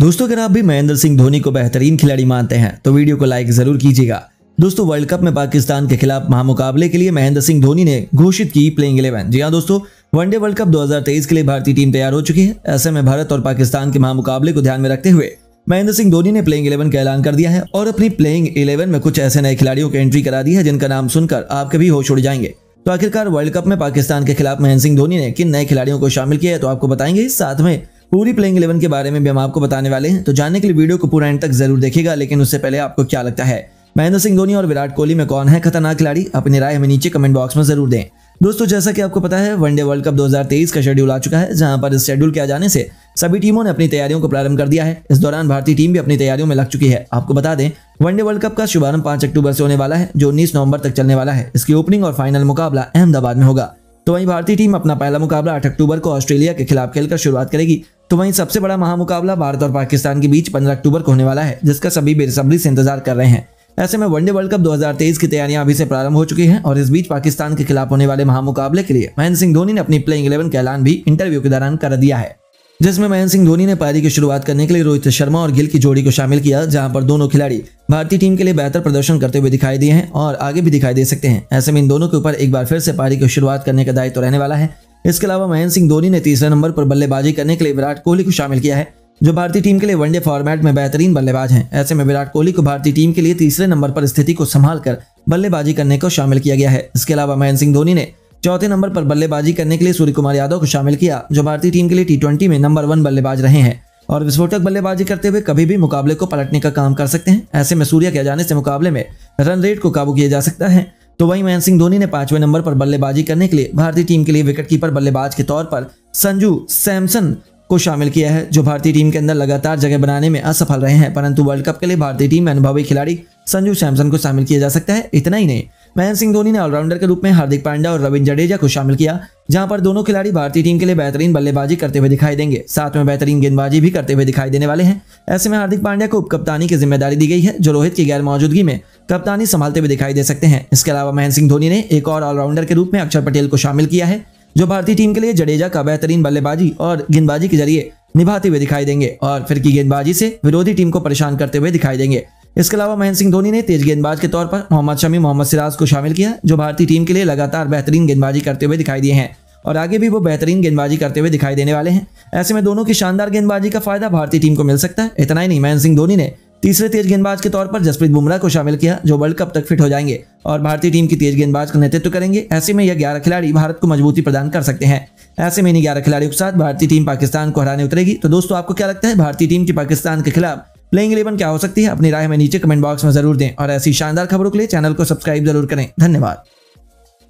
दोस्तों अगर आप भी महेंद्र सिंह धोनी को बेहतरीन खिलाड़ी मानते हैं तो वीडियो को लाइक जरूर कीजिएगा दोस्तों वर्ल्ड कप में पाकिस्तान के खिलाफ महामुकाबले के लिए महेंद्र सिंह धोनी ने घोषित की प्लेइंग इलेवन जी हाँ दोस्तों वनडे वर्ल्ड कप 2023 के लिए भारतीय टीम तैयार हो चुकी है ऐसे में भारत और पाकिस्तान के महामुकाबले को ध्यान में रखते हुए महेंद्र सिंह धोनी ने प्लेइंग इलेवन का ऐलान कर दिया है और अपनी प्लेइंग इलेवन में कुछ ऐसे नए खिलाड़ियों की एंट्री करा दी है जिनका नाम सुनकर आपके भी होश उड़ जाएंगे तो आखिरकार वर्ल्ड कप में पाकिस्तान के खिलाफ महेंद्र सिंह धोनी ने किन नए खिलाड़ियों को शामिल किया है तो आपको बताएंगे साथ में पूरी प्लेइंग इलेवन के बारे में भी हम आपको बताने वाले हैं तो जानने के लिए वीडियो को पूरा एंड तक जरूर देखेगा लेकिन उससे पहले आपको क्या लगता है महेंद्र सिंह धोनी और विराट कोहली में कौन है खतरनाक खिलाड़ी अपनी राय हमें नीचे कमेंट बॉक्स में जरूर दें दोस्तों जैसा कि आपको पता है वनडे वर्ल्ड कप 2023 का शेड्यूल आ चुका है जहां पर इस शेड्यूल के आ जाने से सभी टीमों ने अपनी तैयारियों को प्रारंभ कर दिया है इस दौरान भारतीय टीम भी अपनी तैयारियों में लग चुकी है आपको बता दें वनडे वर्ल्ड कप का शुभारंभ पांच अक्टूबर से होने वाला है जो उन्नीस नवंबर तक चलने वाला है इसकी ओपनिंग और फाइनल मुकाबला अहमदाबाद में होगा तो वहीं भारतीय टीम अपना पहला मुकाबला आठ अक्टूबर को ऑस्ट्रेलिया के खिलाफ खेलकर शुरुआत करेगी तो वहीं सबसे बड़ा महामुकाबला भारत और पाकिस्तान के बीच पंद्रह अक्टूबर को होने वाला है जिसका सभी बेसब्री से इंतजार कर रहे हैं ऐसे में वनडे वर्ल्ड कप 2023 की तैयारियां अभी से प्रारंभ हो चुकी हैं और इस बीच पाकिस्तान के खिलाफ होने वाले महामुकाबले के लिए महेंद्र सिंह धोनी ने अपनी प्लेइंग इलेवन का ऐलान भी इंटरव्यू के दौरान कर दिया है जिसमें महेंद्र सिंह धोनी ने पारी की शुरुआत करने के लिए रोहित शर्मा और गिल की जोड़ी को शामिल किया जहां पर दोनों खिलाड़ी भारतीय टीम के लिए बेहतर प्रदर्शन करते हुए दिखाई दिए हैं और आगे भी दिखाई दे सकते हैं ऐसे में इन दोनों के ऊपर एक बार फिर से पारी की शुरुआत करने का दायित्व तो रहने वाला है इसके अलावा महेंद्र सिंह धोनी ने तीसरे नंबर पर बल्लेबाजी करने के लिए विराट कोहली को शामिल किया है जो भारतीय टीम के लिए वनडे फॉर्मेट में बेहतरीन बल्लेबाज हैं ऐसे में विराट कोहली को भारतीय टीम के लिए तीसरे नंबर पर स्थिति को संभाल कर बल्लेबाजी करने को शामिल किया गया है इसके अलावा महेंद्र सिंह धोनी ने चौथे नंबर पर बल्लेबाजी करने के लिए सूर्य कुमार यादव को शामिल किया जो भारतीय टीम के लिए टी में नंबर वन बल्लेबाज रहे हैं और विस्फोटक बल्लेबाजी करते हुए कभी भी मुकाबले को पलटने का काम कर सकते हैं ऐसे में सूर्य के जाने से मुकाबले में रन रेट को काबू किया जा सकता है तो वहीं महेंद्र सिंह धोनी ने पांचवें नंबर पर बल्लेबाजी करने के लिए भारतीय टीम के लिए विकेटकीपर बल्लेबाज के तौर पर संजू सैमसन को शामिल किया है जो भारतीय टीम के अंदर लगातार जगह बनाने में असफल रहे हैं परंतु वर्ल्ड कप के लिए भारतीय टीम में अनुभवी खिलाड़ी संजू सैमसन को शामिल किया जा सकता है इतना ही नहीं महेंद्र सिंह धोनी ने ऑलराउंडर के रूप में हार्दिक पांड्या और रविंद्र जडेजा को शामिल किया जहां पर दोनों खिलाड़ी भारतीय टीम के लिए बेहतरीन बल्लेबाजी करते हुए दिखाई देंगे साथ में बेहतरीन गेंदबाजी भी करते हुए दिखाई देने वाले हैं ऐसे में हार्दिक पांड्या को उपकप्तानी की जिम्मेदारी दी गई है जो रोहित की गैर मौजूदगी में कप्तानी संभालते हुए दिखाई दे सकते हैं इसके अलावा महेंद्र सिंह धोनी ने एक और ऑलराउंडर के रूप में अक्षर पटेल को शामिल किया है जो भारतीय टीम के लिए जडेजा का बेहतरीन बल्लेबाजी और गेंदबाजी के जरिए निभाते हुए दिखाई देंगे और फिर की गेंदबाजी से विरोधी टीम को परेशान करते हुए दिखाई देंगे इसके अलावा महेंद्र सिंह धोनी ने तेज गेंदबाज के तौर पर मोहम्मद शमी मोहम्मद सिराज को शामिल किया जो भारतीय टीम के लिए लगातार बेहतरीन गेंदबाजी करते हुए दिखाई दिए हैं और आगे भी वो बेहतरीन गेंदबाजी करते हुए दिखाई देने वाले हैं ऐसे में दोनों की शानदार गेंदबाजी का फायदा भारतीय टीम को मिल सकता है इतना ही नहीं महेंद्र सिंह धोनी ने तीसरे तेज गेंदबाज के तौर पर जसप्रीत बुमराह को शामिल किया जो वर्ल्ड कप तक फिट हो जाएंगे और भारतीय टीम की तेज गेंदबाज का नेतृत्व करेंगे ऐसे में यह ग्यारह खिलाड़ी भारत को मजबूती प्रदान कर सकते हैं ऐसे में इन ग्यारह खिलाड़ियों के साथ भारतीय टीम पाकिस्तान को हराने उतरेगी तो दोस्तों आपको क्या लगता है भारतीय टीम की पाकिस्तान के खिलाफ प्लेइंग इलेवन क्या हो सकती है अपनी राय में नीचे कमेंट बॉक्स में जरूर दें और ऐसी शानदार खबरों के लिए चैनल को सब्सक्राइब जरूर करें धन्यवाद